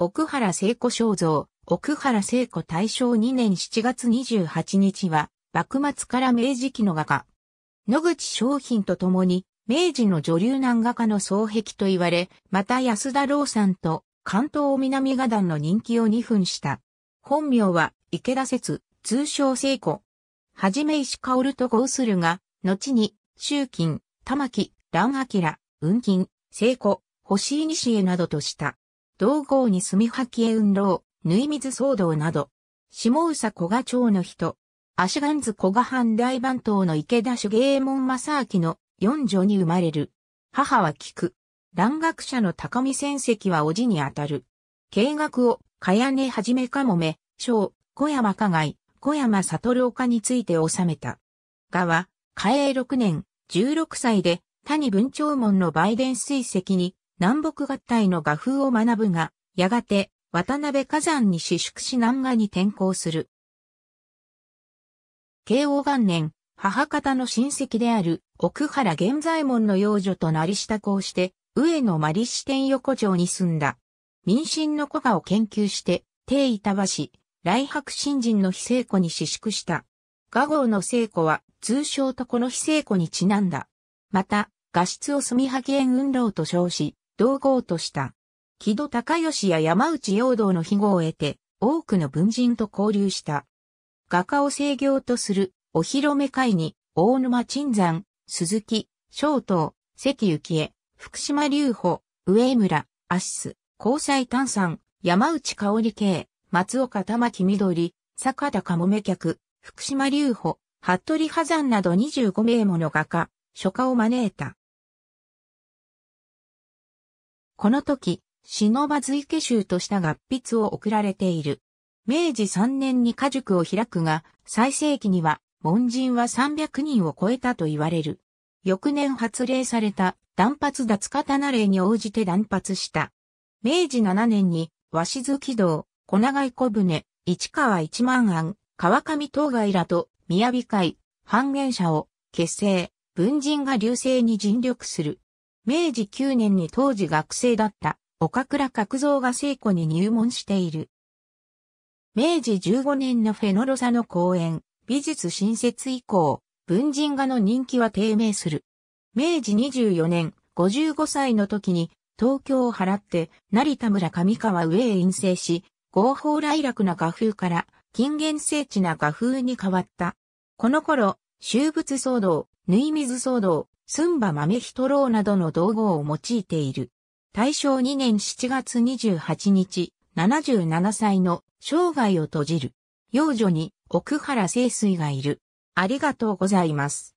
奥原聖子肖像、奥原聖子大正2年7月28日は、幕末から明治期の画家。野口商品と共に、明治の女流南画家の双璧と言われ、また安田郎さんと関東南画壇の人気を2分した。本名は池田節、通称聖子。はじめ石薫と合するが、後に、周金、玉木、蘭明、雲金、聖子、星井西へなどとした。同郷に住み吐きへ運動、縫い水騒動など、下宇佐古賀町の人、足眼津古賀藩大番頭の池田主芸門正明の四女に生まれる。母は菊。蘭学者の高見戦績は叔父にあたる。計学を、かやねはじめかもめ、小、小山加害、小山悟岡について収めた。がは、嘉永6年、16歳で、谷文長門の売電水石に、南北合体の画風を学ぶが、やがて渡辺火山に私縮し南賀に転校する。慶応元年、母方の親戚である奥原玄左衛門の養女となり支度をして、上野真理支店横丁に住んだ。民心の古画を研究して、定板橋、来白新人の非聖子に私縮した。画号の聖子は、通称とこの非聖子にちなんだ。また、画質を墨はき園運動と称し、道合とした。木戸高義や山内陽道の庇護を得て、多くの文人と交流した。画家を制御とするお披露目会に、大沼鎮山、鈴木、小東、関幸恵、福島隆保、上村、アシス、交際炭酸、山内香織系、松岡玉木緑、坂田かもめ客、福島隆保、服部波山など25名もの画家、書家を招いた。この時、忍ばず池衆とした合筆を送られている。明治3年に家塾を開くが、最盛期には、門人は300人を超えたと言われる。翌年発令された断髪脱刀令に応じて断髪した。明治7年に、鷲軌道、小長い小舟、市川一万庵、川上東外らと、宮雅会、半減者を、結成、文人が流星に尽力する。明治9年に当時学生だった岡倉角蔵が聖子に入門している。明治15年のフェノロサの講演、美術新設以降、文人画の人気は低迷する。明治24年、55歳の時に東京を払って成田村上川上へ陰性し、合法来楽な画風から近現聖地な画風に変わった。この頃、修物騒動、縫い水騒動、スンバ豆ヒトローなどの道具を用いている。大正2年7月28日、77歳の生涯を閉じる。幼女に奥原清水がいる。ありがとうございます。